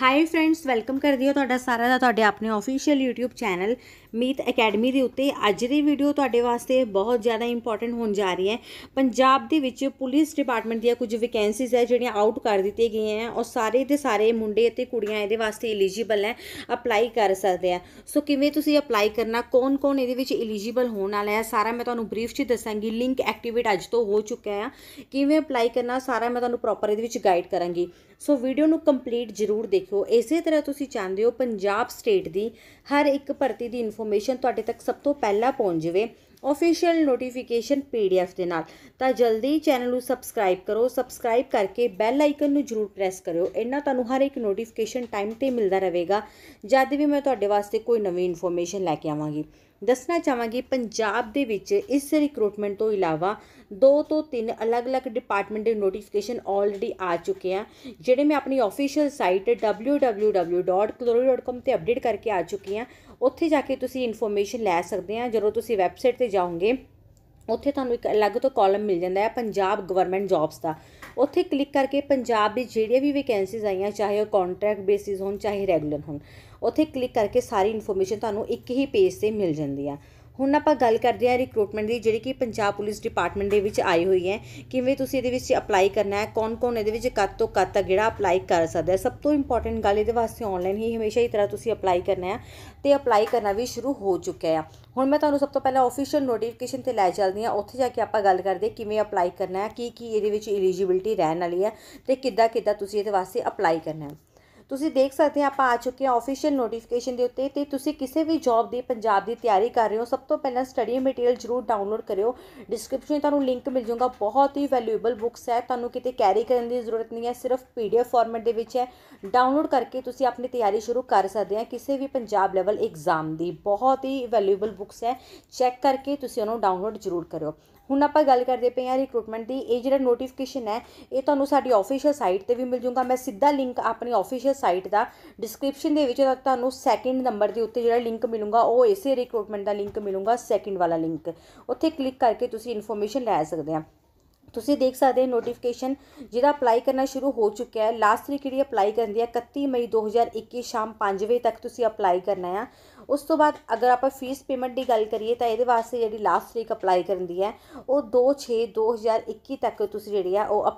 high friends welcome ਕਰਦੀ ਹਾਂ ਤੁਹਾਡਾ ਸਾਰਾ ਦਾ ਤੁਹਾਡੇ ਆਪਣੇ official YouTube channel Meet academy ਦੇ ਉੱਤੇ ਅੱਜ ਦੀ ਵੀਡੀਓ ਤੁਹਾਡੇ ਵਾਸਤੇ ਬਹੁਤ ਜ਼ਿਆਦਾ ਇੰਪੋਰਟੈਂਟ ਹੋਣ ਜਾ ਰਹੀ ਹੈ ਪੰਜਾਬ ਦੇ ਵਿੱਚ ਪੁਲਿਸ ਡਿਪਾਰਟਮੈਂਟ ਦੀਆਂ ਕੁਝ ਵੈਕੈਂਸੀਜ਼ ਹੈ ਜਿਹੜੀਆਂ ਆਊਟ ਕਰ ਦਿੱਤੀਆਂ ਗਈਆਂ ਹੈ ਔਰ ਸਾਰੇ ਦੇ ਸਾਰੇ ਮੁੰਡੇ ਅਤੇ ਕੁੜੀਆਂ ਇਹਦੇ ਵਾਸਤੇ ਐਲੀਜੀਬਲ ਹੈ ਅਪਲਾਈ ਕਰ ਸਕਦੇ ਆ ਸੋ ਕਿਵੇਂ ਤੁਸੀਂ ਅਪਲਾਈ ਕਰਨਾ ਕੌਣ-ਕੌਣ ਇਹਦੇ ਵਿੱਚ ਐਲੀਜੀਬਲ ਹੋਣ ਵਾਲਾ ਹੈ ਸਾਰਾ ਮੈਂ ਤੁਹਾਨੂੰ ਬਰੀਫ 'ਚ ਦੱਸਾਂਗੀ ਲਿੰਕ ਐਕਟੀਵੇਟ ਅੱਜ ਤੋਂ ਹੋ ਚੁੱਕਾ ਹੈ ਕਿਵੇਂ ਅਪਲਾਈ ਕਰਨਾ ਸਾਰਾ ਮੈਂ ਤੁਹਾਨੂੰ ਪ੍ਰੋਪਰ ਇਹਦੇ ਵਿੱਚ ਗਾਈਡ ਕਰਾਂਗੀ ਸੋ ਵੀਡੀਓ ਨੂੰ ਕੰਪਲੀਟ ਜ਼ਰੂਰ ਦੇਖਿਓ ਇਸੇ ਤਰ੍ਹਾਂ ਤੁਸੀਂ ਚਾਹੁੰਦੇ ਹੋ ਪੰਜਾਬ ਸਟੇਟ ਦੀ ਹਰ ਇੱਕ ਭਰਤੀ ਦੀ ਇਨਫੋਰਮੇਸ਼ਨ ਤੁਹਾਡੇ ਤੱਕ ਸਭ ਤੋਂ ਪਹਿਲਾਂ ਪਹੁੰਚ ਜਾਵੇ ਆਫੀਸ਼ੀਅਲ ਨੋਟੀਫਿਕੇਸ਼ਨ ਪੀਡੀਐਫ ਦੇ ਨਾਲ ਤਾਂ ਜਲਦੀ ਚੈਨਲ ਨੂੰ ਸਬਸਕ੍ਰਾਈਬ ਕਰੋ ਸਬਸਕ੍ਰਾਈਬ ਕਰਕੇ ਬੈਲ ਆਈਕਨ ਨੂੰ ਜਰੂਰ ਪ੍ਰੈਸ ਕਰਿਓ ਇਹਨਾਂ ਤੁਹਾਨੂੰ ਹਰ ਇੱਕ ਨੋਟੀਫਿਕੇਸ਼ਨ ਟਾਈਮ ਤੇ ਮਿਲਦਾ ਰਹੇਗਾ ਜਦ ਵੀ ਮੈਂ ਤੁਹਾਡੇ ਵਾਸਤੇ ਕੋਈ ਨਵੀਂ ਇਨਫੋਰਮੇਸ਼ਨ ਲੈ ਕੇ ਆਵਾਂਗੀ ਦੱਸਣਾ ਚਾਹਾਂਗੀ ਪੰਜਾਬ ਦੇ ਵਿੱਚ ਇਸ ਰਿਕਰੂਟਮੈਂਟ ਤੋਂ ਇਲਾਵਾ ਦੋ ਤੋਂ ਤਿੰਨ ਅਲੱਗ-ਅਲੱਗ ਡਿਪਾਰਟਮੈਂਟ ਦੇ ਨੋਟੀਫਿਕੇਸ਼ਨ ਆਲਰੇਡੀ ਆ ਚੁੱਕੇ ਆ ਜਿਹੜੇ ਮੈਂ ਆਪਣੀ ਆਫੀਸ਼ੀਅਲ ਸਾਈਟ www.clori.com ਤੇ ਅਪਡੇਟ ਕਰਕੇ ਆ ਚੁੱਕੀ ਆ ਉੱਥੇ ਜਾ ਕੇ ਤੁਸੀਂ ਇਨਫੋਰਮੇਸ਼ਨ ਲੈ ਸਕਦੇ ਆ ਜਦੋਂ ਤੁਸੀਂ ਵੈਬਸਾਈਟ ਤੇ ਜਾਓਗੇ ਉੱਥੇ ਤੁਹਾਨੂੰ ਇੱਕ ਅਲੱਗ ਤੋਂ ਕਾਲਮ ਮਿਲ ਜਾਂਦਾ ਹੈ ਪੰਜਾਬ ਗਵਰਨਮੈਂਟ ਜੌਬਸ ਦਾ ਉੱਥੇ ਕਲਿੱਕ ਕਰਕੇ ਪੰਜਾਬ ਦੀ ਜਿਹੜੀਆਂ ਵੀ ਵੈਕੈਂਸੀਜ਼ ਆਈਆਂ ਚਾਹੇ ਉਹ ਕੰਟਰੈਕਟ ਬੇਸਿਸ ਹੋਣ ਚਾਹੇ ਰੈਗੂਲਰ ਹੋਣ ਉੱਥੇ ਕਲਿੱਕ ਕਰਕੇ ਸਾਰੀ ਇਨਫੋਰਮੇਸ਼ਨ ਤੁਹਾਨੂੰ ਇੱਕ ਹੀ ਪੇਜ ਤੇ ਮਿਲ ਜਾਂਦੀ ਆ ਹੁਣ ਆਪਾਂ ਗੱਲ ਕਰਦੇ ਹਾਂ ਰਿਕਰੂਟਮੈਂਟ ਦੀ ਜਿਹੜੀ ਕਿ ਪੰਜਾਬ ਪੁਲਿਸ ਡਿਪਾਰਟਮੈਂਟ ਦੇ ਵਿੱਚ ਆਈ ਹੋਈ ਹੈ ਕਿਵੇਂ ਤੁਸੀਂ ਇਹਦੇ ਵਿੱਚ ਅਪਲਾਈ ਕਰਨਾ ਹੈ ਕੌਣ-ਕੌਣ ਇਹਦੇ ਵਿੱਚ ਕਦ ਤੋਂ ਕਦ ਤੱਕ ਜਿਹੜਾ ਅਪਲਾਈ ਕਰ ਸਕਦਾ ਹੈ ਸਭ ਤੋਂ ਇੰਪੋਰਟੈਂਟ ਗੱਲ ਇਹਦੇ ਵਾਸਤੇ ਆਨਲਾਈਨ ਹੀ ਹਮੇਸ਼ਾ ਹੀ ਤਰ੍ਹਾਂ ਤੁਸੀਂ ਅਪਲਾਈ ਕਰਨਾ ਹੈ ਤੇ ਅਪਲਾਈ ਕਰਨਾ ਵੀ ਸ਼ੁਰੂ ਹੋ ਚੁੱਕਿਆ ਹੈ ਹੁਣ ਮੈਂ ਤੁਹਾਨੂੰ ਸਭ ਤੋਂ ਪਹਿਲਾਂ ਅਫੀਸ਼ੀਅਲ ਨੋਟੀਫਿਕੇਸ਼ਨ ਤੇ ਲੈ ਚੱਲਦੀ ਹਾਂ ਉੱਥੇ ਜਾ ਕੇ ਆਪਾਂ ਗੱਲ ਕਰਦੇ ਕਿਵੇਂ ਅਪਲਾਈ ਕਰਨਾ ਹੈ ਕੀ ਕੀ ਇਹਦੇ ਵਿੱਚ ਐਲੀਜੀਬਿਲਟੀ ਰਹਿਣ ਵਾਲੀ ਹੈ ਤੇ ਕਿੱਦਾਂ ਕਿੱਦਾਂ ਤੁਸੀਂ ਇਹਦੇ ਵਾਸਤੇ ਅਪਲਾਈ ਕਰਨਾ ਹੈ ਤੁਸੀਂ ਦੇਖ ਸਕਦੇ ਆ ਆਪਾਂ ਆ ਚੁੱਕੇ ਆ ਆਫੀਸ਼ੀਅਲ ਨੋਟੀਫਿਕੇਸ਼ਨ ਦੇ ਉੱਤੇ ਤੇ ਤੁਸੀਂ ਕਿਸੇ ਵੀ ਜੌਬ ਦੀ ਪੰਜਾਬ ਦੀ ਤਿਆਰੀ ਕਰ ਰਹੇ ਹੋ ਸਭ ਤੋਂ ਪਹਿਲਾਂ ਸਟੱਡੀ ਮਟੀਰੀਅਲ ਜ਼ਰੂਰ ਡਾਊਨਲੋਡ ਕਰਿਓ ਡਿਸਕ੍ਰਿਪਸ਼ਨ ਤੁਹਾਨੂੰ ਲਿੰਕ ਮਿਲ ਜਾਊਗਾ ਬਹੁਤ ਹੀ ਵੈਲਿਊਏਬਲ ਬੁੱਕਸ ਹੈ ਤੁਹਾਨੂੰ ਕਿਤੇ ਕੈਰੀ ਕਰਨ ਦੀ ਜ਼ਰੂਰਤ ਨਹੀਂ ਹੈ ਸਿਰਫ ਪੀਡੀਐਫ ਫਾਰਮੈਟ ਦੇ ਵਿੱਚ ਹੈ ਡਾਊਨਲੋਡ ਕਰਕੇ ਤੁਸੀਂ ਆਪਣੀ ਤਿਆਰੀ ਸ਼ੁਰੂ ਕਰ ਸਕਦੇ ਆ ਕਿਸੇ ਵੀ ਪੰਜਾਬ ਲੈਵਲ ਐਗਜ਼ਾਮ ਦੀ ਬਹੁਤ ਹੀ ਵੈਲਿਊਏਬਲ ਬੁੱਕਸ ਹੈ ਚੈੱਕ ਕਰਕੇ ਤੁਸੀਂ ਉਹਨੂੰ ਡਾਊਨਲੋਡ ਜ਼ਰੂਰ ਕਰਿਓ ਹੁਣ ਆਪਾਂ ਗੱਲ ਕਰਦੇ ਪਏ ਆ ਰਿਕਰੂਟਮੈਂਟ ਦੀ ਇਹ ਜਿਹੜਾ ਨੋਟੀਫਿਕੇਸ਼ਨ ਹੈ ਇਹ ਤੁਹਾਨੂੰ ਸਾਡੀ ਆਫੀਸ਼ੀਅਲ ਸਾਈਟ ਤੇ ਵੀ ਮਿਲ ਜੂਗਾ ਮੈਂ ਸਿੱਧਾ ਲਿੰਕ ਆਪਣੀ ਆਫੀਸ਼ੀਅਲ ਸਾਈਟ ਦਾ ਡਿਸਕ੍ਰਿਪਸ਼ਨ ਦੇ ਵਿੱਚ ਤੁਹਾਨੂੰ ਸੈਕਿੰਡ ਨੰਬਰ ਦੇ ਉੱਤੇ ਜਿਹੜਾ ਲਿੰਕ ਮਿਲੂਗਾ ਉਹ ਇਸੇ ਰਿਕਰੂਟਮੈਂਟ ਦਾ ਲਿੰਕ ਮਿਲੂਗਾ ਸੈਕਿੰਡ ਵਾਲਾ ਲਿੰਕ ਉੱਥੇ ਕਲਿੱਕ ਕਰਕੇ ਤੁਸੀਂ ਇਨਫੋਰਮੇਸ਼ਨ ਲੈ ਸਕਦੇ ਆ ਤੁਸੀਂ ਦੇਖ ਸਕਦੇ ਹੋ ਨੋਟੀਫਿਕੇਸ਼ਨ ਜਿਹਦਾ ਅਪਲਾਈ ਕਰਨਾ ਸ਼ੁਰੂ ਹੋ ਚੁੱਕਿਆ ਹੈ ਲਾਸਟ ਤਰੀਕ ਜਿਹੜੀ ਅਪਲਾਈ ਕਰਨ ਦੀ ਹੈ 31 ਮਈ 2021 ਸ਼ਾਮ 5 ਵਜੇ ਤੱਕ ਤੁਸੀਂ ਅਪਲਾਈ ਕਰਨਾ ਹੈ ਉਸ ਤੋਂ ਬਾਅਦ ਅਗਰ ਆਪਾਂ ਫੀਸ ਪੇਮੈਂਟ ਦੀ ਗੱਲ ਕਰੀਏ ਤਾਂ ਇਹਦੇ ਵਾਸਤੇ ਜਿਹੜੀ ਲਾਸਟ ਤਰੀਕ ਅਪਲਾਈ ਕਰਨ ਦੀ ਹੈ ਉਹ 2/6 2021 ਤੱਕ ਤੁਸੀਂ ਜਿਹੜੀ ਆ ਉਹ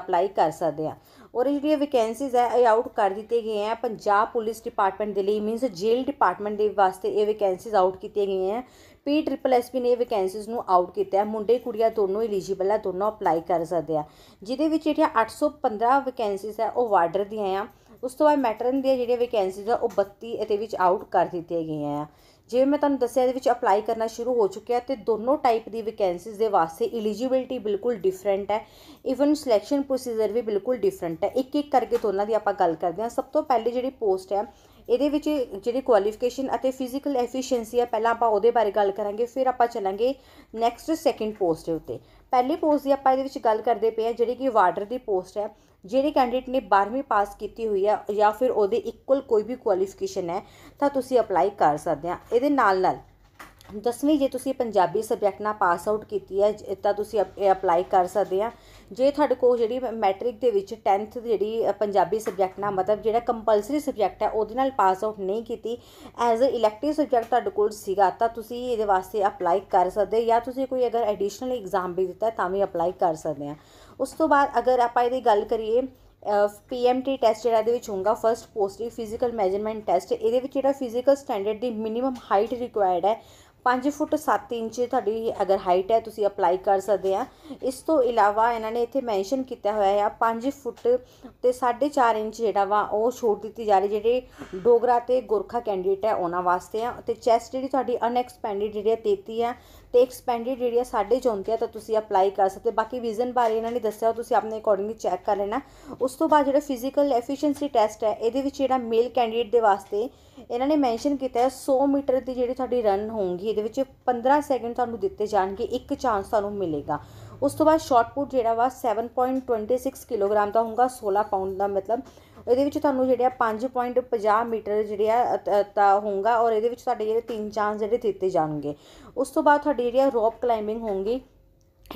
ਅਪਲਾਈ ਕਰ ਸਕਦੇ ਆ ਔਰ ਜਿਹੜੀਆਂ ਵੈਕੈਂਸੀਜ਼ ਹੈ ਇਹ ਆਊਟ ਕਰ ਦਿੱਤੇ ਗਏ ਆ ਪੰਜਾਬ ਪੁਲਿਸ ਡਿਪਾਰਟਮੈਂਟ ਦੇ ਲਈ ਮੀਨਸ ਜੇਲ੍ਹ ਡਿਪਾਰਟਮੈਂਟ ਦੇ ਵਾਸਤੇ ਇਹ ਵੈਕੈਂਸੀਜ਼ ਆਊਟ ਕੀਤੀਆਂ ਗਈਆਂ ਆ ਪੀ ਟ੍ਰਿਪਲ ਐਸ ਪੀ ਨੇ ਵੈਕੈਂਸੀਜ਼ ਨੂੰ ਆਊਟ ਕੀਤਾ ਹੈ ਮੁੰਡੇ ਕੁੜੀਆਂ ਦੋਨੋਂ ਐਲੀਜੀਬਲ ਆ ਦੋਨੋਂ ਅਪਲਾਈ ਕਰ ਸਕਦੇ ਆ ਜਿਹਦੇ ਵਿੱਚ ਜਿਹੜੀਆਂ 815 ਵੈਕੈਂਸੀਜ਼ ਹੈ ਉਹ ਵਾਰਡਰ ਦੀਆਂ ਆ ਉਸ ਤੋਂ ਬਾਅਦ ਮੈਟਰਨ ਦੀਆਂ ਜਿਹੜੀਆਂ ਵੈਕੈਂਸੀਜ਼ ਆ ਉਹ 32 ਇਹਦੇ ਵਿੱਚ ਆਊਟ ਕਰ ਦਿੱਤੀਆਂ ਗਈਆਂ ਆ ਜਿਵੇਂ ਮੈਂ ਤੁਹਾਨੂੰ ਦੱਸਿਆ ਇਹਦੇ ਵਿੱਚ ਅਪਲਾਈ ਕਰਨਾ ਸ਼ੁਰੂ ਹੋ ਚੁੱਕਿਆ ਤੇ ਦੋਨੋਂ ਟਾਈਪ ਦੀ ਵੈਕੈਂਸੀਜ਼ ਦੇ ਵਾਸਤੇ ਐਲੀਜੀਬਿਲਟੀ ਬਿਲਕੁਲ ਡਿਫਰੈਂਟ ਹੈ ਇਵਨ ਸਿਲੈਕਸ਼ਨ ਪ੍ਰੋਸੀਜਰ ਵੀ ਬਿਲਕੁਲ ਡਿਫਰੈਂਟ ਹੈ ਇੱਕ ਇੱਕ ਕਰਕੇ ਦੋਨਾਂ ਦੀ ਆਪਾਂ ਗੱਲ ਕਰਦੇ ਹਾਂ ਸਭ ਤੋਂ ਪਹਿਲੇ ਜਿਹੜੀ ਪੋਸਟ ਹੈ ਇਹਦੇ ਵਿੱਚ ਜਿਹੜੀ ਕੁਆਲੀਫਿਕੇਸ਼ਨ ਅਤੇ ਫਿਜ਼ੀਕਲ ਐਫੀਸ਼ੀਐਂਸੀ ਹੈ ਪਹਿਲਾਂ ਆਪਾਂ ਉਹਦੇ ਬਾਰੇ ਗੱਲ ਕਰਾਂਗੇ ਫਿਰ ਆਪਾਂ ਚੱਲਾਂਗੇ ਨੈਕਸਟ ਸੈਕਿੰਡ ਪੋਸਟ ਦੇ ਉੱਤੇ ਪਹਿਲੀ ਪੋਸਟ ਦੀ ਆਪਾਂ ਇਹਦੇ ਵਿੱਚ ਗੱਲ ਕਰਦੇ ਪਏ ਆ ਜਿਹੜੀ ਕਿ ਵਾਰਡਰ ਦੀ ਪੋਸਟ ਹੈ ਜਿਹੜੇ ਕੈਂਡੀਡੇਟ ਨੇ 12ਵੀਂ ਪਾਸ ਕੀਤੀ ਹੋਈ ਆ ਜਾਂ ਫਿਰ ਉਹਦੇ ਇਕੁਅਲ ਕੋਈ ਵੀ ਕੁਆਲੀਫਿਕੇਸ਼ਨ ਹੈ ਤਾਂ ਤੁਸੀਂ ਅਪਲਾਈ ਕਰ ਸਕਦੇ ਆ ਇਹਦੇ ਨਾਲ ਨਾਲ ਦਸਵੀਂ ਜੇ ਤੁਸੀਂ ਪੰਜਾਬੀ ਸਬਜੈਕਟ ਨਾਲ ਪਾਸ ਆਊਟ ਕੀਤੀ ਹੈ ਤਾਂ ਤੁਸੀਂ ਅਪਲਾਈ ਕਰ ਸਕਦੇ ਆ ਜੇ ਤੁਹਾਡੇ ਕੋਲ ਜਿਹੜੀ ਮੈਟ੍ਰਿਕ ਦੇ ਵਿੱਚ 10th ਜਿਹੜੀ ਪੰਜਾਬੀ ਸਬਜੈਕਟ ਨਾਲ ਮਤਲਬ ਜਿਹੜਾ ਕੰਪਲਸਰੀ ਸਬਜੈਕਟ ਹੈ ਉਹਦੇ ਨਾਲ ਪਾਸ ਆਊਟ ਨਹੀਂ ਕੀਤੀ ਐਜ਼ ਅ ਇਲੈਕਟਿਵ ਸਬਜੈਕਟ ਤੁਹਾਡੇ ਕੋਲ ਸੀਗਾ ਤਾਂ ਤੁਸੀਂ ਇਹਦੇ ਵਾਸਤੇ ਅਪਲਾਈ ਕਰ ਸਕਦੇ ਜਾਂ ਤੁਸੀਂ ਕੋਈ ਅਗਰ ਐਡੀਸ਼ਨਲ ਐਗਜ਼ਾਮ ਵੀ ਦਿੱਤਾ ਤਾਂ ਵੀ ਅਪਲਾਈ ਕਰ ਸਕਦੇ ਆ ਉਸ ਤੋਂ ਬਾਅਦ ਅਗਰ ਆਪਾਂ ਇਹਦੀ ਗੱਲ ਕਰੀਏ ਪੀਐਮਟੀ ਟੈਸਟ ਜਿਹੜਾ ਦੇ ਵਿੱਚ ਹੋਊਗਾ ਫਰਸਟ ਪੋਸਟਰੀ ਫਿਜ਼ੀਕਲ ਮੈਜਰਮੈਂਟ ਟੈਸਟ ਇਹਦੇ ਵਿੱਚ ਜਿਹੜਾ ਫਿਜ਼ੀਕਲ ਸਟੈਂਡਰਡ ਦੀ ਮਿਨੀਮਮ ਹਾਈਟ ਰਿਕੁਆਇਰਡ ਹੈ 5 ਫੁੱਟ 7 ਇੰਚ ਤੁਹਾਡੀ ਅਗਰ ਹਾਈਟ ਹੈ ਤੁਸੀਂ ਅਪਲਾਈ ਕਰ ਸਕਦੇ ਆ ਇਸ ਤੋਂ ਇਲਾਵਾ ਇਹਨਾਂ ਨੇ ਇੱਥੇ ਮੈਂਸ਼ਨ ਕੀਤਾ ਹੋਇਆ ਹੈ 5 ਫੁੱਟ ਤੇ 4.5 ਇੰਚ ਜਿਹੜਾ ਵਾ ਉਹ ਛੋਟ ਦਿੱਤੀ ਜਾ ਰਹੀ ਜਿਹੜੇ ਡੋਗਰਾ ਤੇ ਗੁਰਖਾ ਕੈਂਡੀਡੇਟ ਹੈ ਉਹਨਾਂ ਵਾਸਤੇ ਆ ਤੇ ਚੈਸਟ ਜਿਹੜੀ ਤੁਹਾਡੀ ਅਨਐਕਸਪੈਂਡਡ ਜਿਹੜੀ 33 ਆ ਤੇ ਐਕਸਪੈਂਡਡ ਜਿਹੜੀ ਆ 34 ਆ ਤਾਂ ਤੁਸੀਂ ਅਪਲਾਈ ਕਰ ਸਕਦੇ ਬਾਕੀ ਵਿਜ਼ਨ ਬਾਰੇ ਇਹਨਾਂ ਨੇ ਦੱਸਿਆ ਤੁਸੀਂ ਆਪਣੇ ਅਕੋਰਡਿੰਗਲੀ ਚੈੱਕ ਕਰ ਲੈਣਾ ਉਸ ਤੋਂ ਬਾਅਦ ਜਿਹੜਾ ਫਿਜ਼ੀਕਲ ਐਫੀਸ਼ੀਐਂਸੀ ਟੈਸਟ ਹੈ ਇਹਦੇ ਵਿੱਚ ਜਿਹੜਾ ਮੇਲ ਕੈਂਡੀਡੇਟ ਦੇ ਵਾਸਤੇ ਇਹਨਾਂ ਨੇ ਮੈਂਸ਼ਨ ਕੀਤਾ ਹੈ 100 ਮੀਟਰ ਦੀ ਜਿਹੜੀ ਸਾਡੀ ਰਨ ਹੋਊਗੀ ਇਹਦੇ ਵਿੱਚ 15 ਸੈਕਿੰਡ ਤੁਹਾਨੂੰ ਦਿੱਤੇ ਜਾਣਗੇ ਇੱਕ ਚਾਂਸ ਤੁਹਾਨੂੰ ਮਿਲੇਗਾ ਉਸ ਤੋਂ ਬਾਅਦ ਸ਼ਾਰਟ ਪੁੱਟ ਜਿਹੜਾ ਵਾ 7.26 ਕਿਲੋਗ੍ਰਾਮ ਦਾ ਹੋਊਗਾ 16 ਪਾਉਂਡ ਦਾ ਮਤਲਬ ਇਹਦੇ ਵਿੱਚ ਤੁਹਾਨੂੰ ਜਿਹੜਿਆ 5.50 ਮੀਟਰ ਜਿਹੜਿਆ ਤਾਂ ਹੋਊਗਾ ਔਰ ਇਹਦੇ ਵਿੱਚ ਤੁਹਾਡੇ ਜਿਹੜੇ ਤਿੰਨ ਚਾਂਸ ਜਿਹੜੇ ਦਿੱਤੇ ਜਾਣਗੇ ਉਸ ਤੋਂ ਬਾਅਦ ਤੁਹਾਡੀ ਜਿਹੜੀ ਰੋਪ ਕਲਾਈਮਿੰਗ ਹੋਊਗੀ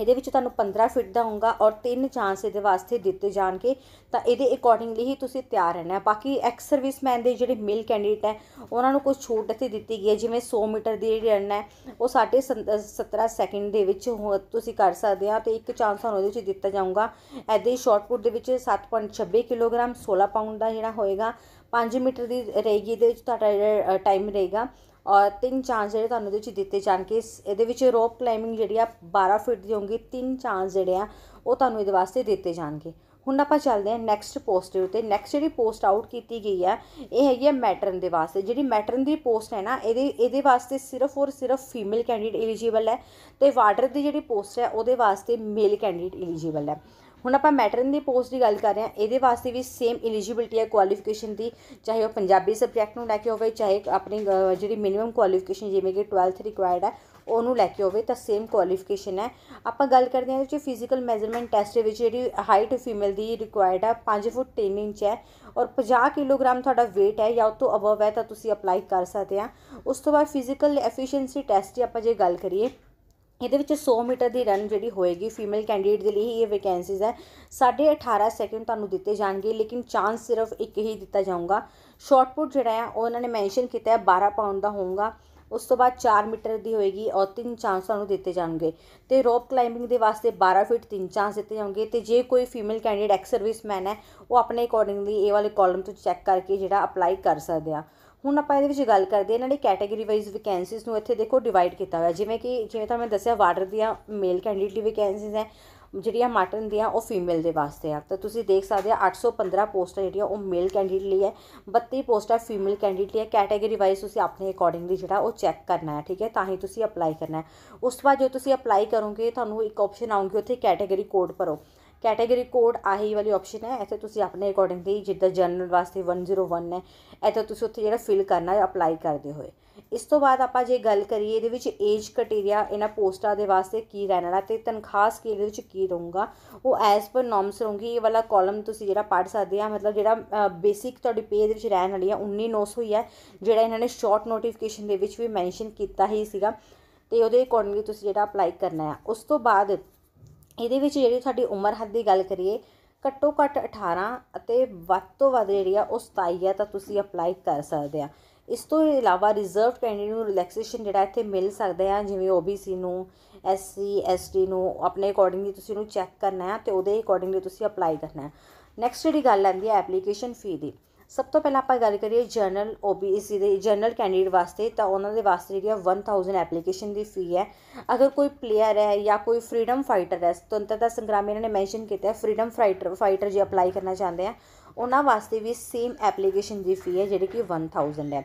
ਇਹਦੇ ਵਿੱਚ ਤੁਹਾਨੂੰ 15 ਫਿਟ ਦਾ ਹੋਊਗਾ ਔਰ ਤਿੰਨ ਚਾਂਸ ਇਹਦੇ ਵਾਸਤੇ ਦਿੱਤੇ ਜਾਣਗੇ ਤਾਂ ਇਹਦੇ ਅਕੋਰਡਿੰਗਲੀ ਹੀ ਤੁਸੀਂ ਤਿਆਰ ਰਹਿਣਾ ਬਾਕੀ ਐਕਸ ਸਰਵਿਸਮੈਨ ਦੇ ਜਿਹੜੇ ਮੇਲ ਕੈਂਡੀਡੇਟ ਹੈ ਉਹਨਾਂ ਨੂੰ ਕੁਝ ਛੂਟ ਇੱਥੇ ਦਿੱਤੀ ਗਈ ਹੈ ਜਿਵੇਂ 100 ਮੀਟਰ ਦੀ ਰਨ ਹੈ ਉਹ 17 ਸੈਕਿੰਡ ਦੇ ਵਿੱਚ ਤੁਸੀਂ ਕਰ ਸਕਦੇ ਆ ਤੇ ਇੱਕ ਚਾਂਸ ਤੁਹਾਨੂੰ ਉਹਦੇ ਵਿੱਚ ਦਿੱਤਾ ਜਾਊਗਾ ਐਦੇ ਹੀ ਸ਼ਾਰਟਪੁੱਟ ਦੇ ਵਿੱਚ 7.26 ਕਿਲੋਗ੍ਰਾਮ 16 ਪਾਉਂਡ ਦਾ ਜਿਹੜਾ ਹੋਏਗਾ 5 ਮੀਟਰ ਦੀ ਰਹੇਗੀ ਇਹਦੇ ਵਿੱਚ ਤੁਹਾਡਾ ਟਾਈਮ ਰਹੇਗਾ ਔਰ ਤਿੰਨ ਚਾਂਸ ਜਿਹੜੇ ਤੁਹਾਨੂੰ ਦੇ ਵਿੱਚ ਦਿੱਤੇ ਜਾਣਗੇ ਇਹਦੇ ਵਿੱਚ ਰੋਪ ਕਲਾਈਮਿੰਗ ਜਿਹੜੀ ਆ 12 ਫੀਟ ਦੀ ਹੋਊਗੀ ਤਿੰਨ ਚਾਂਸ ਜਿਹੜੇ ਆ ਉਹ ਤੁਹਾਨੂੰ ਇਹਦੇ ਵਾਸਤੇ ਦਿੱਤੇ ਜਾਣਗੇ ਹੁਣ ਆਪਾਂ ਚੱਲਦੇ ਹਾਂ ਨੈਕਸਟ ਪੋਸਟ ਦੇ ਉੱਤੇ ਨੈਕਸਟ ਜਿਹੜੀ ਪੋਸਟ ਆਊਟ ਕੀਤੀ ਗਈ ਹੈ ਇਹ ਹੈਗੀ ਹੈ ਮੈਟਰਨ ਦੇ ਵਾਸਤੇ ਜਿਹੜੀ ਮੈਟਰਨ ਦੀ ਪੋਸਟ ਹੈ ਨਾ ਇਹਦੇ ਇਹਦੇ ਵਾਸਤੇ ਸਿਰਫ ਔਰ ਸਿਰਫ ਫੀਮੇਲ ਕੈਂਡੀਡੇਟ ਐਲੀਜੀਬਲ ਹੈ ਤੇ ਵਾਟਰ ਦੀ ਜਿਹੜੀ ਪੋਸਟ ਹੈ ਉਹਦੇ ਵਾਸਤੇ ਮੇਲ ਕੈਂਡੀਡੇਟ ਐਲੀਜੀਬਲ ਹੈ ਹੁਣ ਆਪਾਂ ਮੈਟਰਨ ਦੀ ਪੋਸਟ ਦੀ ਗੱਲ ਕਰ ਰਹੇ ਹਾਂ ਇਹਦੇ ਵਾਸਤੇ ਵੀ ਸੇਮ ਐਲੀਜੀਬਿਲਟੀ ਹੈ ਕੁਆਲੀਫਿਕੇਸ਼ਨ ਦੀ ਚਾਹੇ ਉਹ ਪੰਜਾਬੀ ਸਬਜੈਕਟ ਨੂੰ ਲੈ ਕੇ ਹੋਵੇ ਚਾਹੇ ਆਪਣੀ ਜਿਹੜੀ ਮਿਨੀਮਮ ਕੁਆਲੀਫਿਕੇਸ਼ਨ ਜਿਵੇਂ ਕਿ 12th ਰਿਕੁਆਇਰਡ ਹੈ ਉਹਨੂੰ ਲੈ ਕੇ ਹੋਵੇ ਤਾਂ ਸੇਮ ਕੁਆਲੀਫਿਕੇਸ਼ਨ ਹੈ ਆਪਾਂ ਗੱਲ ਕਰਦੇ ਹਾਂ ਇਹਦੇ ਵਿੱਚ ਫਿਜ਼ੀਕਲ ਮੈਜ਼ਰਮੈਂਟ ਟੈਸਟ ਦੇ ਵਿੱਚ ਜਿਹੜੀ ਹਾਈਟ ਫੀਮੇਲ ਦੀ ਰਿਕੁਆਇਰਡ ਹੈ 5 ਫੁੱਟ 3 ਇੰਚ ਹੈ ਔਰ 50 ਕਿਲੋਗ੍ਰਾਮ ਤੁਹਾਡਾ weight ਹੈ ਜਾਂ ਉਸ ਤੋਂ ਅਬਵ ਹੈ ਤਾਂ ਤੁਸੀਂ ਅਪਲਾਈ ਕਰ ਸਕਦੇ ਆ ਉਸ ਤੋਂ ਬਾਅਦ ਫਿਜ਼ੀਕਲ ਐਫੀਸ਼ੀਐਂਸੀ ਟੈਸਟ ਦੀ ਆਪਾਂ ਜੇ ਗੱਲ ਕਰੀਏ ਇਹਦੇ ਵਿੱਚ 100 ਮੀਟਰ ਦੀ ਰਨ ਜਿਹੜੀ ਹੋਏਗੀ ਫੀਮੇਲ ਕੈਂਡੀਡੇਟ ਦੇ ਲਈ ਹੀ ਇਹ ਵੈਕੈਂਸੀਜ਼ ਹੈ 18.5 ਸੈਕਿੰਡ ਤੁਹਾਨੂੰ ਦਿੱਤੇ ਜਾਣਗੇ ਲੇਕਿਨ ਚਾਂਸ ਸਿਰਫ ਇੱਕ ਹੀ ਦਿੱਤਾ ਜਾਊਗਾ ਸ਼ਾਰਟਪੁੱਟ ਜਿਹੜਾ ਹੈ ਉਹ ਉਹਨਾਂ ਨੇ ਮੈਂਸ਼ਨ ਕੀਤਾ ਹੈ 12 ਪਾਉਂਡ ਦਾ ਹੋਊਗਾ ਉਸ ਤੋਂ ਬਾਅਦ 4 ਮੀਟਰ ਦੀ ਹੋਏਗੀ ਔਰ ਤਿੰਨ ਚਾਂਸ ਤੁਹਾਨੂੰ ਦਿੱਤੇ ਜਾਣਗੇ ਤੇ ਰੋਪ ਕਲਾਈਮਿੰਗ ਦੇ ਵਾਸਤੇ 12 ਫੀਟ ਤਿੰਨ ਚਾਂਸ ਦਿੱਤੇ ਜਾਣਗੇ ਤੇ ਜੇ ਕੋਈ ਫੀਮੇਲ ਕੈਂਡੀਡੇਟ ਐਕਸ ਸਰਵਿਸਮੈਨ ਹੈ ਉਹ ਆਪਣੇ ਅਕੋਰਡਿੰਗਲੀ ਇਹ ਵਾਲੇ ਕਾਲਮ ਤੋਂ ਚੈੱਕ ਕਰਕੇ ਜਿਹੜਾ ਅਪਲਾਈ ਕਰ ਸਕਦੇ ਆ ਹੁਣ ਆਪਾਂ ਇਹਦੇ ਵਿੱਚ ਗੱਲ ਕਰਦੇ ਹਾਂ ਇਹਨਾਂ ਦੇ ਕੈਟਾਗਰੀ ਵਾਈਜ਼ ਵੈਕੈਂਸੀਜ਼ ਨੂੰ ਇੱਥੇ ਦੇਖੋ ਡਿਵਾਈਡ ਕੀਤਾ ਹੋਇਆ ਜਿਵੇਂ ਕਿ ਜਿਵੇਂ ਤੁਹਾਨੂੰ ਮੈਂ ਦੱਸਿਆ ਵਾਟਰ ਦੀਆਂ ਮੇਲ ਕੈਂਡੀਡੇਟ ਦੀ ਵੈਕੈਂਸੀਜ਼ ਹੈ ਜਿਹੜੀਆਂ ਮਾਟਨ ਦੀਆਂ ਉਹ ਫੀਮੇਲ ਦੇ ਵਾਸਤੇ ਆ ਤਾਂ ਤੁਸੀਂ ਦੇਖ ਸਕਦੇ ਆ 815 ਪੋਸਟਾਂ ਜਿਹੜੀਆਂ ਉਹ ਮੇਲ ਕੈਂਡੀਡੇਟ ਲਈ ਹੈ 32 ਪੋਸਟਾਂ ਫੀਮੇਲ ਕੈਂਡੀਡੇਟ ਲਈ ਹੈ ਕੈਟਾਗਰੀ ਵਾਈਜ਼ ਤੁਸੀਂ ਆਪਣੇ ਅਕੋਰਡਿੰਗਲੀ ਜਿਹੜਾ ਉਹ ਚੈੱਕ ਕਰਨਾ ਹੈ ਠੀਕ ਹੈ ਤਾਂ ਹੀ ਤੁਸੀਂ ਅਪਲਾਈ ਕਰਨਾ ਹੈ ਉਸ ਤੋਂ ਬਾਅਦ ਜੇ ਤੁਸੀਂ ਅਪਲਾਈ ਕਰੋਗੇ ਤੁਹਾਨੂੰ ਇੱਕ ਆਪਸ਼ਨ ਆਉਂਗੀ ਉੱਥੇ ਕੈਟਾਗਰੀ ਕੋਡ ਭਰੋ ਕੈਟਾਗਰੀ ਕੋਡ ਆਹੀ ਵਾਲੀ ਆਪਸ਼ਨ ਹੈ ਇੱਥੇ ਤੁਸੀਂ ਆਪਣੇ ਅਕੋਰਡਿੰਗ ਦੀ ਜਿੱਦਾਂ ਜਨਰਲ ਵਾਸਤੇ 101 ਹੈ ਇੱਥੇ ਤੁਸੀਂ ਉੱਥੇ ਜਿਹੜਾ ਫਿਲ ਕਰਨਾ ਹੈ ਅਪਲਾਈ ਕਰਦੇ ਹੋਏ ਇਸ ਤੋਂ ਬਾਅਦ ਆਪਾਂ ਜੇ ਗੱਲ ਕਰੀਏ ਇਹਦੇ ਵਿੱਚ ਏਜ ਕ੍ਰਾਈਟੇਰੀਆ ਇਹਨਾਂ ਪੋਸਟਾਂ ਦੇ ਵਾਸਤੇ ਕੀ ਰਹਿਣਾ ਵਾਲਾ ਤੇ ਤਨਖਾਹ ਸਕੇਲ ਦੇ ਵਿੱਚ ਕੀ ਰਹੂਗਾ ਉਹ ਐਸ ਪਰ ਨੋਰਮਸ ਰਹੂਗੀ ਇਹ ਵਾਲਾ ਕਾਲਮ ਤੁਸੀਂ ਜਿਹੜਾ ਪੜ ਸਕਦੇ ਆ ਮਤਲਬ ਜਿਹੜਾ ਬੇਸਿਕ ਤੁਹਾਡੀ ਪੇ ਦੇ ਵਿੱਚ ਰਹਿਣ ਵਾਲੀ ਆ 19900 ਹੀ ਹੈ ਜਿਹੜਾ ਇਹਨਾਂ ਨੇ ਸ਼ਾਰਟ ਨੋਟੀਫਿਕੇਸ਼ਨ ਦੇ ਵਿੱਚ ਵੀ ਮੈਂਸ਼ਨ ਕੀਤਾ ਹੀ ਸੀਗਾ ਤੇ ਉਹਦੇ ਅਕੋਰਡਿੰਗਲੀ ਤੁਸੀਂ ਜਿਹੜਾ ਅਪਲਾਈ ਕਰਨਾ ਹੈ ਉਸ ਤੋਂ ਬਾਅਦ ਇਹਦੇ ਵਿੱਚ ਜਿਹੜੀ ਤੁਹਾਡੀ ਉਮਰ ਹੱਦ ਦੀ ਗੱਲ ਕਰੀਏ ਘੱਟੋ ਘੱਟ 18 ਅਤੇ ਵੱਧ ਤੋਂ ਵੱਧ ਜਿਹੜੀ ਆ ਉਹ 27 ਹੈ ਤਾਂ ਤੁਸੀਂ ਅਪਲਾਈ ਕਰ ਸਕਦੇ ਆ ਇਸ ਤੋਂ ਇਲਾਵਾ ਰਿਜ਼ਰਵ ਕੈਂਡੀਡੇਟ ਨੂੰ ਰਿਲੈਕਸੇਸ਼ਨ ਜਿਹੜਾ ਇੱਥੇ ਮਿਲ ਸਕਦਾ ਹੈ ਜਿਵੇਂ OBC ਨੂੰ SC ST ਨੂੰ ਆਪਣੇ ਅਕੋਰਡਿੰਗਲੀ ਤੁਸੀਂ ਉਹਨੂੰ ਚੈੱਕ ਕਰਨਾ ਹੈ ਤੇ ਉਹਦੇ ਅਕੋਰਡਿੰਗਲੀ ਤੁਸੀਂ ਅਪਲਾਈ ਕਰਨਾ ਹੈ ਨੈਕਸਟ ਜਿਹੜੀ ਗੱਲ ਆਉਂਦੀ ਹੈ ਐਪਲੀਕੇਸ਼ਨ ਫੀ ਦੀ ਸਭ ਤੋਂ ਪਹਿਲਾਂ ਆਪਾਂ ਗੱਲ ਕਰੀਏ ਜਨਰਲ ਓਬੀਸੀ ਦੇ ਜਨਰਲ ਕੈਂਡੀਡੇਟ ਵਾਸਤੇ ਤਾਂ ਉਹਨਾਂ ਦੇ ਵਾਸਤੇ ਜਿਹੜੀ ਆ 1000 ਐਪਲੀਕੇਸ਼ਨ ਦੀ ਫੀ ਹੈ ਅਗਰ ਕੋਈ ਪਲੇਅਰ ਹੈ ਜਾਂ ਕੋਈ ਫਰੀडम ਫਾਈਟਰ ਹੈ ਸੁਤੰਤਰਤਾ ਸੰਗਰਾਮੀ ਇਹਨਾਂ ਨੇ ਮੈਂਸ਼ਨ ਕੀਤਾ ਹੈ ਫਰੀडम ਫਾਈਟਰ ਫਾਈਟਰ ਜੇ ਅਪਲਾਈ ਕਰਨਾ ਚਾਹੁੰਦੇ ਆ ਉਹਨਾਂ ਵਾਸਤੇ ਵੀ ਸੇਮ ਐਪਲੀਕੇਸ਼ਨ ਦੀ ਫੀ ਹੈ ਜਿਹੜੀ ਕਿ 1000 ਹੈ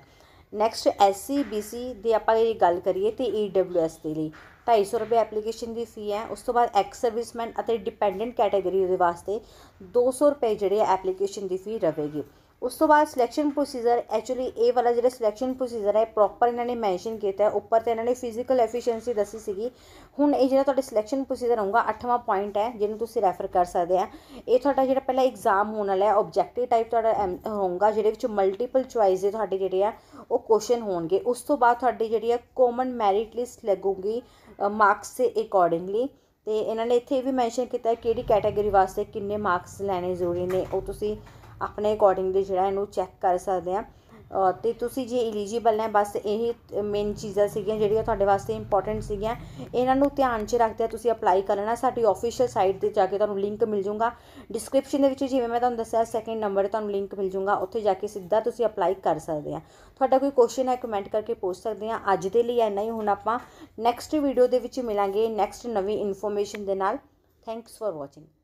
ਨੈਕਸਟ ਐਸਸੀ ਬੀਸੀ ਦੀ ਆਪਾਂ ਇਹ ਗੱਲ ਕਰੀਏ ਤੇ ਈਡਬਲਯੂਐਸ e ਦੇ ਲਈ 250 ਰੁਪਏ ਐਪਲੀਕੇਸ਼ਨ ਦੀ ਫੀ ਹੈ ਉਸ ਤੋਂ ਬਾਅਦ ਐਕਸ ਸਰਵਿਸਮੈਨ ਅਤੇ ਡਿਪੈਂਡੈਂਟ ਕੈਟਾਗਰੀ ਦੇ ਵਾਸਤੇ 200 ਰੁਪਏ ਜਿਹੜੇ ਐਪਲੀਕੇਸ਼ਨ ਦੀ ਫੀ ਰਹੇਗੀ ਉਸ ਤੋਂ ਬਾਅਦ ਸਿਲੈਕਸ਼ਨ ਪ੍ਰੋਸੀਜਰ ਐਕਚੁਅਲੀ ਇਹ ਵਾਲਾ ਜਿਹੜਾ ਸਿਲੈਕਸ਼ਨ ਪ੍ਰੋਸੀਜਰ ਹੈ ਪ੍ਰੋਪਰ ਇਹਨਾਂ ਨੇ ਮੈਂਸ਼ਨ ਕੀਤਾ ਹੈ ਉੱਪਰ ਤੇ ਇਹਨਾਂ ਨੇ ਫਿਜ਼ੀਕਲ ਐਫੀਸ਼ੀਐਂਸੀ ਦੱਸੀ ਸੀਗੀ ਹੁਣ ਇਹ ਜਿਹੜਾ ਤੁਹਾਡੇ ਸਿਲੈਕਸ਼ਨ ਪ੍ਰੋਸੀਜਰ ਹੋਊਗਾ 8ਵਾਂ ਪੁਆਇੰਟ ਹੈ ਜਿਹਨੂੰ ਤੁਸੀਂ ਰੈਫਰ ਕਰ ਸਕਦੇ ਆ ਇਹ ਤੁਹਾਡਾ ਜਿਹੜਾ ਪਹਿਲਾ ਐਗਜ਼ਾਮ ਹੋਣ ਵਾਲਾ ਹੈ ਆਬਜੈਕਟਿਵ ਟਾਈਪ ਤੁਹਾਡਾ ਹੋਊਗਾ ਜਿਹਦੇ ਵਿੱਚ ਮਲਟੀਪਲ ਚੁਆਇਸ ਦੇ ਤੁਹਾਡੇ ਜਿਹੜੇ ਆ ਉਹ ਕੁਐਸਚਨ ਹੋਣਗੇ ਉਸ ਤੋਂ ਬਾਅਦ ਤੁਹਾਡੀ ਜਿਹੜੀ ਆ ਕਾਮਨ ਮੈਰਿਟ ਲਿਸਟ ਲੱਗੂਗੀ ਮਾਰਕਸ ਦੇ ਅਕੋਰਡਿੰਗਲੀ ਤੇ ਇਹਨਾਂ ਨੇ ਇੱਥੇ ਵੀ ਮੈਂਸ਼ਨ ਕੀਤਾ ਹੈ ਕਿਹੜੀ ਕੈਟਾਗਰੀ ਵਾਸਤੇ ਕਿੰਨੇ ਮਾਰਕਸ ਲੈਣੇ ਜ਼ਰੂਰੀ ਨੇ ਉਹ ਤੁਸੀਂ ਆਪਣੇ ਅਕੋਰਡਿੰਗ ਦੇ ਜਿਹੜਾ ਇਹਨੂੰ ਚੈੱਕ ਕਰ ਸਕਦੇ ਆ ਤੇ ਤੁਸੀਂ ਜੇ ਐਲੀਜੀਬਲ ਹੈ ਬਸ ਇਹ ਮੇਨ ਚੀਜ਼ਾਂ ਸੀਗੀਆਂ ਜਿਹੜੀਆਂ ਤੁਹਾਡੇ ਵਾਸਤੇ ਇੰਪੋਰਟੈਂਟ ਸੀਗੀਆਂ ਇਹਨਾਂ ਨੂੰ ਧਿਆਨ 'ਚ ਰੱਖਦੇ ਆ ਤੁਸੀਂ ਅਪਲਾਈ ਕਰਨਾ ਸਾਡੀ ਆਫੀਸ਼ੀਅਲ ਸਾਈਟ ਤੇ ਜਾ ਕੇ ਤੁਹਾਨੂੰ ਲਿੰਕ ਮਿਲ ਜਾਊਗਾ ਡਿਸਕ੍ਰਿਪਸ਼ਨ ਦੇ ਵਿੱਚ ਜਿਵੇਂ ਮੈਂ ਤੁਹਾਨੂੰ ਦੱਸਿਆ ਸੈਕਿੰਡ ਨੰਬਰ ਤੇ ਤੁਹਾਨੂੰ ਲਿੰਕ ਮਿਲ ਜਾਊਗਾ ਉੱਥੇ ਜਾ ਕੇ ਸਿੱਧਾ ਤੁਸੀਂ ਅਪਲਾਈ ਕਰ ਸਕਦੇ ਆ ਤੁਹਾਡਾ ਕੋਈ ਕੁਐਸਚਨ ਹੈ ਕਮੈਂਟ ਕਰਕੇ ਪੁੱਛ ਸਕਦੇ ਆ ਅੱਜ ਦੇ ਲਈ ਇੰਨਾ ਹੀ ਹੁਣ ਆਪਾਂ ਨੈਕਸਟ ਵੀਡੀਓ ਦੇ ਵਿੱਚ ਮਿਲਾਂਗੇ ਨੈਕਸਟ ਨਵੀਂ ਇਨਫੋਰਮੇਸ਼ਨ ਦੇ ਨਾਲ ਥੈਂਕਸ ਫॉर ਵਾਚਿੰਗ